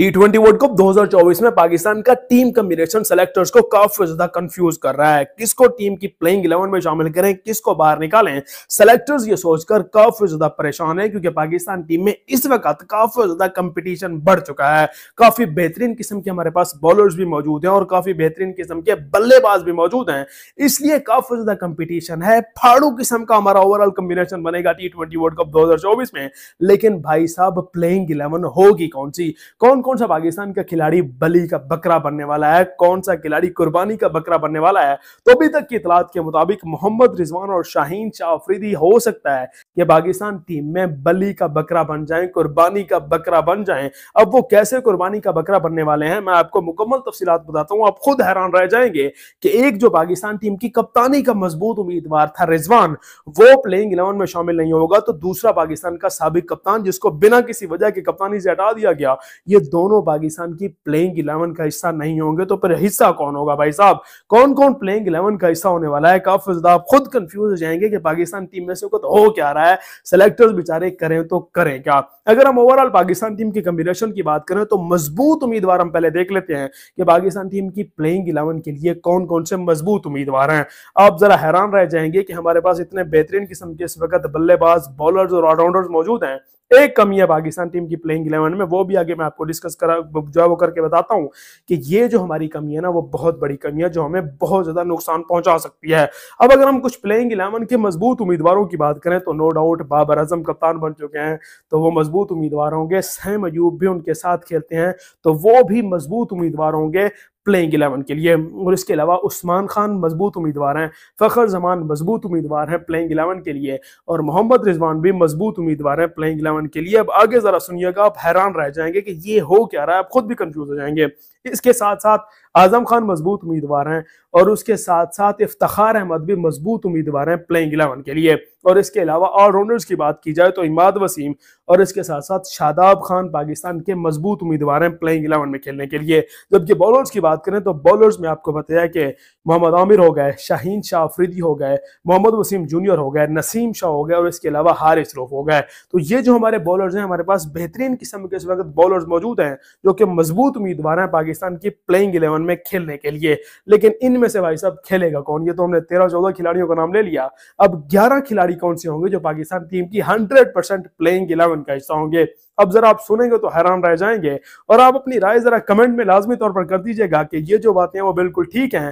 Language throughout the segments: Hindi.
टी ट्वेंटी वर्ल्ड कप 2024 में पाकिस्तान का टीम कम्बिनेशन सेलेक्टर्स को काफी ज्यादा कंफ्यूज कर रहा है किसको टीम की प्लेइंग इलेवन में शामिल करें किसको बाहर निकालें सेलेक्टर्स ये सोचकर काफी ज्यादा परेशान है क्योंकि पाकिस्तान टीम में इस वक्त काफी ज्यादा कंपटीशन बढ़ चुका है काफी बेहतरीन किस्म के हमारे पास बॉलर्स भी मौजूद है और काफी बेहतरीन किस्म के बल्लेबाज भी मौजूद है इसलिए काफी ज्यादा कंपिटिशन है फाड़ू किस्म का हमारा ओवरऑल कम्बिनेशन बनेगा टी ट्वेंटी वर्ल्ड कप दो में लेकिन भाई साहब प्लेइंग इलेवन होगी कौन सी कौन कौन सा पाकिस्तान का खिलाड़ी बली का बकरा बनने वाला है कौन सा खिलाड़ी कुर्बानी का बकरा बनने वाला है तो अभी तक की इतलात के मुताबिक मोहम्मद रिजवान और शाहीन शाह अफरीदी हो सकता है कि पाकिस्तान टीम में बली का बकरा बन जाए कुर्बानी का बकरा बन जाए अब वो कैसे कुर्बानी का बकरा बनने वाले हैं मैं आपको मुकम्मल तफसीत बताता हूँ आप खुद हैरान रह जाएंगे कि एक जो पाकिस्तान टीम की कप्तानी का मजबूत उम्मीदवार था रिजवान वो प्लेइंग इलेवन में शामिल नहीं होगा तो दूसरा पाकिस्तान का सबक कप्तान जिसको बिना किसी वजह के कप्तानी से हटा दिया गया ये दो दोनों पाकिस्तान की प्लेइंग इलेवन का हिस्सा नहीं होंगे तो फिर हिस्सा कौन होगा भाई साहब कौन कौन प्लेइंग इलेवन का हिस्सा होने वाला है काफी ज्यादा आप खुद कंफ्यूज हो जाएंगे कि पाकिस्तान टीम में से कुछ तो हो क्या रहा है सेलेक्टर्स बेचारे करें तो करें क्या अगर हम ओवरऑल पाकिस्तान टीम की कम्बिनेशन की बात करें तो मजबूत उम्मीदवार हम पहले देख लेते हैं कि पाकिस्तान टीम की प्लेइंग इलेवन के लिए कौन कौन से मजबूत उम्मीदवार हैं आप जरा हैरान रह जाएंगे कि हमारे पास इतने बेहतरीन किस्म के इस वक्त बल्लेबाज बॉलर्स और ऑलराउंडर्स मौजूद हैं एक कमी है पाकिस्तान टीम की प्लेइंग इलेवन में वो भी आगे मैं आपको डिस्कस करा जो है वो करके बताता हूँ कि ये जो हमारी कमी है ना वो बहुत बड़ी कमी है जो हमें बहुत ज्यादा नुकसान पहुंचा सकती है अब अगर हम कुछ प्लेइंग इलेवन के मजबूत उम्मीदवारों की बात करें तो नो डाउट बाबर आजम कप्तान बन चुके हैं तो वो मजबूत मजबूत उम्मीदवार होंगे सहम अयूब भी उनके साथ खेलते हैं तो वो भी मजबूत उम्मीदवार होंगे प्लेइंग एलेवन के लिए और इसके अलावा उस्मान खान मजबूत उम्मीदवार हैं फ़खर जमान मजबूत उम्मीदवार हैं प्लेइंग एलेवन के लिए और मोहम्मद रिजवान भी मजबूत उम्मीदवार हैं प्लेइंग एलेवन के लिए अब आगे ज़रा सुनिएगा आप हैरान रह जाएंगे कि ये हो क्या रहा है आप खुद भी कंफ्यूज हो जाएंगे इसके साथ साथ आजम खान मजबूत उम्मीदवार हैं और उसके साथ साथ इफ्तार अहमद भी मजबूत उम्मीदवार हैं प्लेइंग एलेवन के लिए और इसके अलावा ऑलराउंडर्स की बात की जाए तो इमाद वसीम और इसके साथ साथ शादाब खान पाकिस्तान के मजबूत उम्मीदवार हैं प्लेइंग एलेवन में खेलने के लिए जबकि बॉलर्स की बात करें तो बॉलर्स में आपको बताया कि मोहम्मद आमिर हो गए शाहीन शाह अफरीदी हो गए मोहम्मद वसीम जूनियर हो गए नसीम शाह हो गए और इसके अलावा हारिस रोफ हो गए तो ये जो हमारे बॉलर्स हैं हमारे पास बेहतरीन किस्म के इस वक्त बॉलर्स मौजूद हैं जो कि मजबूत उम्मीदवार हैं पाकिस्तान की प्लेइंग इलेवन में खेलने के लिए लेकिन इनमें से भाई साहब खेलेगा कौन ये तो हमने तेरह चौदह खिलाड़ियों का नाम ले लिया अब ग्यारह खिलाड़ी कौन से होंगे जो पाकिस्तान टीम की हंड्रेड प्लेइंग इलेवन का हिस्सा होंगे अब जरा आप सुनेंगे तो हैरान रह जाएंगे और आप अपनी राय जरा कमेंट में लाजमी तौर पर कर दीजिएगा कि ये जो बातें वो बिल्कुल ठीक है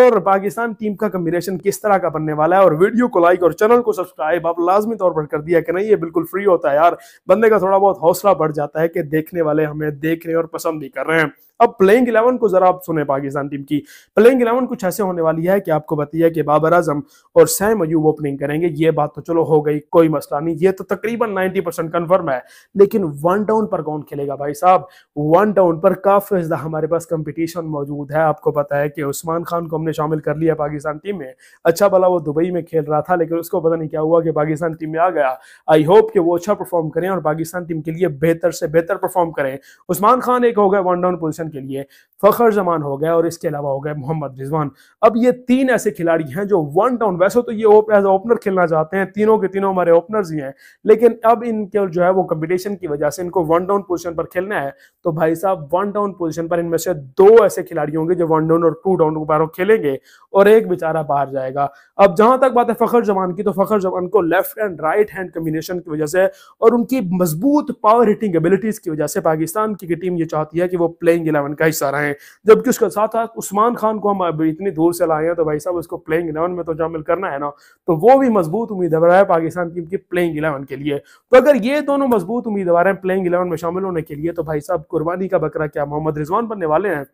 और पाकिस्तान टीम का कम्बिनेशन किस तरह का बनने वाला है और वीडियो को लाइक और चैनल को सब्सक्राइब आप लाजमी तौर पर कर दिया कि नहीं ये बिल्कुल फ्री होता है यार बंदे का थोड़ा बहुत हौसला बढ़ जाता है कि देखने वाले हमें देख रहे हैं और पसंद भी कर रहे हैं अब प्लेइंग इलेवन को जरा आप सुने पाकिस्तान टीम की प्लेइंग इलेवन कुछ ऐसे होने वाली है कि आपको बताइए कि बाबर आजम और सैम अयूब ओपनिंग करेंगे ये बात तो चलो हो गई कोई मसला नहीं ये तो तकरीबन नाइनटी परसेंट कन्फर्म है लेकिन वन डाउन पर कौन खेलेगा भाई साहब वन डाउन पर काफी ज्यादा हमारे पास कंपटीशन मौजूद है आपको पता है कि उस्मान खान को हमने शामिल कर लिया पाकिस्तान टीम में अच्छा भला वो दुबई में खेल रहा था लेकिन उसको पता नहीं क्या हुआ कि पाकिस्तान टीम में आ गया आई होप कि वो अच्छा परफॉर्म करें और पाकिस्तान टीम के लिए बेहतर से बेहतर परफॉर्म करें उस्मान खान एक हो गए वन डाउन पोजिशन पाकिस्तान के लिए फ़खर जमान हो गए और इसके अलावा हो गए मोहम्मद रिजवान अब ये तीन ऐसे खिलाड़ी हैं जो वन डाउन वैसे तो ये एज ओपनर खेलना चाहते हैं तीनों के तीनों हमारे ओपनर्स ही हैं लेकिन अब इनके जो है वो कंपटीशन की वजह से इनको वन डाउन पोजिशन पर खेलना है तो भाई साहब वन डाउन पोजिशन पर इनमें से दो ऐसे खिलाड़ी होंगे जो वन डाउन और टू डाउन बारों खेलेंगे और एक बेचारा बाहर जाएगा अब जहां तक बात है फ़खर जमान की तो फ़खर जमान को left and right hand combination की वजह से और उनकी मजबूत पावर हिटिंग एबिलिटीज की वजह से पाकिस्तान की टीम ये चाहती है कि वो प्लेइंग इलेवन का हिस्सा रहे हैं जबकि उसके साथ साथ उस्मान खान को हम अभी इतनी दूर से लाए हैं तो भाई साहब उसको प्लेइंग इलेवन में तो शामिल करना है ना तो वो भी मजबूत उम्मीदवार है पाकिस्तान टीम की प्लेइंग इलेवन के लिए तो अगर ये दोनों मजबूत उम्मीदवार हैं प्लेइंग इलेवन में शामिल होने के लिए तो भाई साहब कुर्बानी का बकरा क्या मोहम्मद रिजवान बनने वाले हैं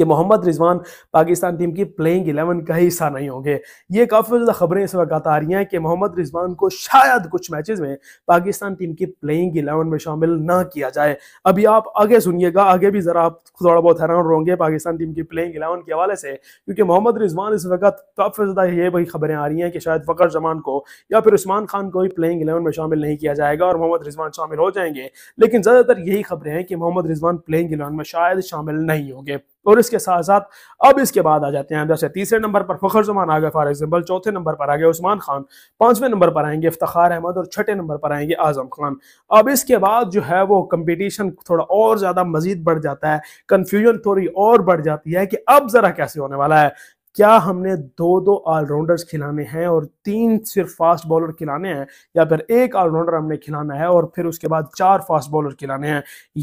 कि मोहम्मद रिजवान पाकिस्तान टीम की प्लेइंग इलेवन का हिस्सा नहीं होंगे ये काफ़ी ज़्यादा खबरें इस वक्त आ रही हैं कि मोहम्मद रिजवान को शायद कुछ मैचेस में पाकिस्तान टीम की प्लेइंग इलेवन में शामिल ना किया जाए अभी आप आगे सुनिएगा आगे भी ज़रा आप थोड़ा बहुत हैरान रहोगे पाकिस्तान टीम की प्लेइंग इलेवन के हवाले से क्योंकि मोहम्मद रिजवान इस वक्त काफ़ी ज़्यादा ये वही खबरें आ रही हैं कि शायद फ़कर जमान को या फिर उस्मान खान को ही प्लेइंग इलेवन में शामिल नहीं किया जाएगा और मोहम्मद रिजवान शामिल हो जाएंगे लेकिन ज़्यादातर यही खबरें हैं कि मोहम्मद रिजवान प्लेइंग इलेवन में शायद शामिल नहीं होंगे और इसके साथ साथ अब इसके बाद आ जाते हैं जैसे तीसरे नंबर पर फखर जमान आ गए फॉर एग्जाम्पल चौथे नंबर पर आ गए उस्मान खान पांचवें नंबर पर आएंगे इफ्तार अहमद और छठे नंबर पर आएंगे आजम खान अब इसके बाद जो है वो कंपटीशन थोड़ा और ज़्यादा मजीद बढ़ जाता है कन्फ्यूजन थोड़ी और बढ़ जाती है कि अब ज़रा कैसे होने वाला है क्या हमने दो दो ऑलराउंडर्स खिलाने हैं और तीन सिर्फ फास्ट बॉलर खिलाने हैं या फिर एक ऑलराउंडर हमने खिलाना है और फिर उसके बाद चार फास्ट बॉलर खिलाने हैं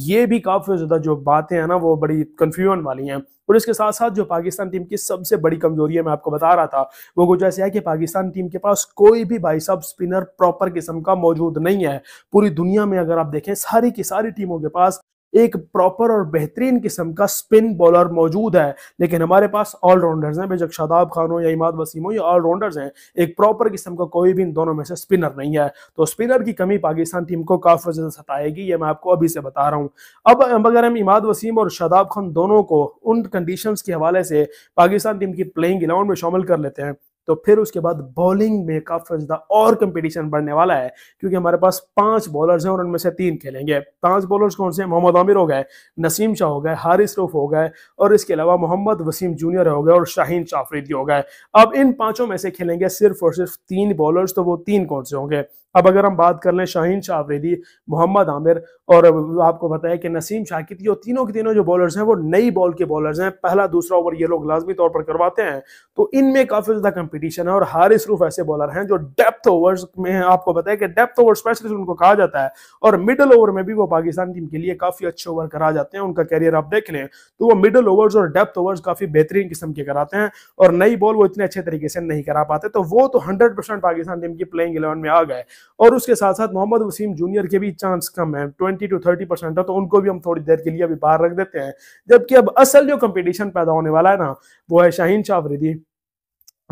ये भी काफ़ी ज़्यादा जो बातें हैं ना वो बड़ी कन्फ्यूजन वाली हैं और इसके साथ साथ जो पाकिस्तान टीम की सबसे बड़ी कमजोरी है मैं आपको बता रहा था वो कुछ ऐसे है कि पाकिस्तान टीम के पास कोई भी भाई साहब स्पिनर प्रॉपर किस्म का मौजूद नहीं है पूरी दुनिया में अगर आप देखें सारी की सारी टीमों के पास एक प्रॉपर और बेहतरीन किस्म का स्पिन बॉलर मौजूद है लेकिन हमारे पास ऑलराउंडर्स हैं बेजक शादाब खान हो या इमाद वसीम हो या ऑलराउंडर्स हैं एक प्रॉपर किस्म का कोई भी इन दोनों में से स्पिनर नहीं है तो स्पिनर की कमी पाकिस्तान टीम को काफ़ी ज़्यादा सताएगी ये मैं आपको अभी से बता रहा हूँ अब अगर हम इमाद वसीम और शादाब खान दोनों को उन कंडीशन के हवाले से पाकिस्तान टीम की प्लेइंग इलेवन में शामिल कर लेते हैं तो फिर उसके बाद बॉलिंग में काफी ज्यादा और कंपटीशन बढ़ने वाला है क्योंकि हमारे पास पांच बॉलर्स हैं और उनमें से तीन खेलेंगे पांच बॉलर्स कौन से मोहम्मद आमिर हो गए नसीम शाह हो गए हारिस रूफ हो गए और इसके अलावा मोहम्मद वसीम जूनियर हो गए और शाहीन शाफरीदी हो गए अब इन पांचों में से खेलेंगे सिर्फ और सिर्फ तीन बॉलर्स तो वो तीन कौन से होंगे अब अगर हम बात कर लें शाहीन शाहवेदी मोहम्मद आमिर और आपको बताया कि नसीम शाकित ये तीनों के तीनों जो बॉलर्स हैं वो नई बॉल के बॉलर्स हैं पहला दूसरा ओवर ये लोग लाजमी तौर पर करवाते हैं तो इनमें काफ़ी ज़्यादा कंपटीशन है और हारिस रूफ ऐसे बॉलर हैं जो डेप्थ ओवर्स में आपको बताया कि डेप्थ ओवर स्पेशलिस्ट उनको कहा जाता है और मिडल ओवर में भी वो पाकिस्तान टीम के लिए काफ़ी अच्छे ओवर करा जाते हैं उनका कैरियर आप देख लें तो वो मिडल ओवर्स और डेप्थ ओवर्स काफ़ी बेहतरीन किस्म के कराते हैं और नई बॉल वो इतने अच्छे तरीके से नहीं करा पाते तो वो तो हंड्रेड पाकिस्तान टीम की प्लेइंग इलेवन में आ गए और उसके साथ साथ मोहम्मद वसीम जूनियर के भी चांस कम है ट्वेंटी टू थर्टी परसेंट है तो उनको भी हम थोड़ी देर के लिए अभी बाहर रख देते हैं जबकि अब असल जो कंपटीशन पैदा होने वाला है ना वो है शाहीन शाह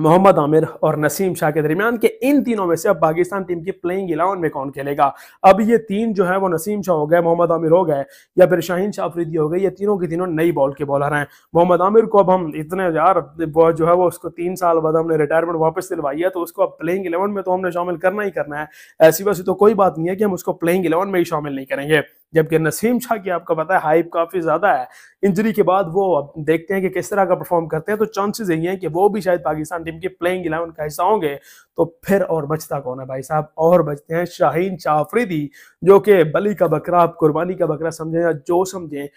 मोहम्मद आमिर और नसीम शाह के दरमियान के इन तीनों में से अब पाकिस्तान टीम की प्लेइंग इलेवन में कौन खेलेगा अब ये तीन जो है वो नसीम शाह हो गए मोहम्मद आमिर हो गए या फिर शाहीन शाह अफरीदी हो गए ये तीनों के तीनों नई बॉल के बॉलर हैं मोहम्मद आमिर को अब हम इतने यार जो है वो उसको तीन साल बाद हमने रिटायरमेंट वापस दिलवाई है तो उसको अब प्लेइंग इलेवन में तो हमने शामिल करना ही करना है ऐसी वैसी तो कोई बात नहीं है कि हम उसको प्लेइंग इलेवन में ही शामिल नहीं करेंगे जबकि नसीम शाह की आपका पता है हाइप काफ़ी ज़्यादा है इंजरी के बाद वो अब देखते हैं कि किस तरह का परफॉर्म करते हैं तो चांसेस यही है कि वो भी शायद पाकिस्तान टीम के प्लेइंग इलेवन का हिस्सा होंगे तो फिर और बचता कौन है भाई साहब और बचते हैं शाहीन शाहफरीदी जो कि बली का बकरा आप कुर्बानी का बकरा समझें या जो समझें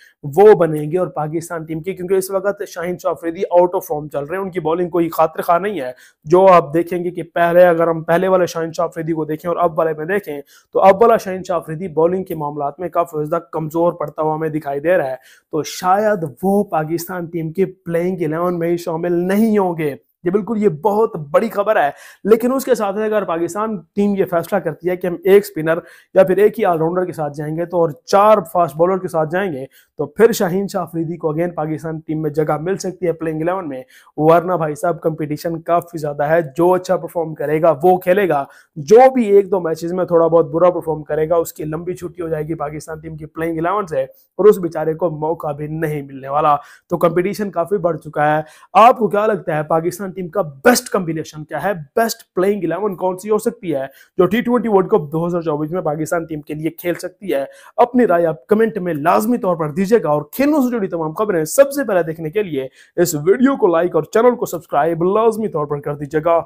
वो बनेंगे और पाकिस्तान टीम के क्योंकि इस वक्त Shaheen Shah Afridi out of form चल रहे हैं उनकी बॉलिंग कोई खातर खा नहीं है जो आप देखेंगे कि पहले अगर हम पहले वाले शाहीन शाहफरीदी को देखें और अब वाले में देखें तो अब वाला शाहीन शाहफरीदी बॉलिंग के मामला में काफ़ी फजदा कमजोर पड़ता हुआ हमें दिखाई दे रहा है तो शायद वो पाकिस्तान टीम के प्लेइंग इलेवन में ही शामिल नहीं होंगे ये बिल्कुल ये बहुत बड़ी खबर है लेकिन उसके साथ है अगर पाकिस्तान टीम ये फैसला करती है कि हम एक स्पिनर या फिर एक ही ऑलराउंडर के साथ जाएंगे तो और चार फास्ट बॉलर के साथ जाएंगे तो फिर शाहीन शाह अफरीदी को अगेन पाकिस्तान टीम में जगह मिल सकती है प्लेइंग इलेवन में वरना भाई साहब कंपटीशन काफी ज्यादा है जो अच्छा परफॉर्म करेगा वो खेलेगा जो भी एक दो मैचेज में थोड़ा बहुत बुरा परफॉर्म करेगा उसकी लंबी छुट्टी हो जाएगी पाकिस्तान टीम की प्लेइंग इलेवन से और उस बेचारे को मौका भी नहीं मिलने वाला तो कंपिटिशन काफी बढ़ चुका है आपको क्या लगता है पाकिस्तान पाकिस्तान टीम का बेस्ट कॉम्बिनेशन क्या है बेस्ट प्लेइंग इलेवन कौन सी हो सकती है जो टी ट्वेंटी वर्ल्ड कप चौबीस में पाकिस्तान टीम के लिए खेल सकती है अपनी राय आप कमेंट में लाजमी तौर पर दीजिएगा और खेलों से जुड़ी तमाम खबरें सबसे पहले देखने के लिए इस वीडियो को लाइक और चैनल को सब्सक्राइब लाजमी तौर पर कर दीजिएगा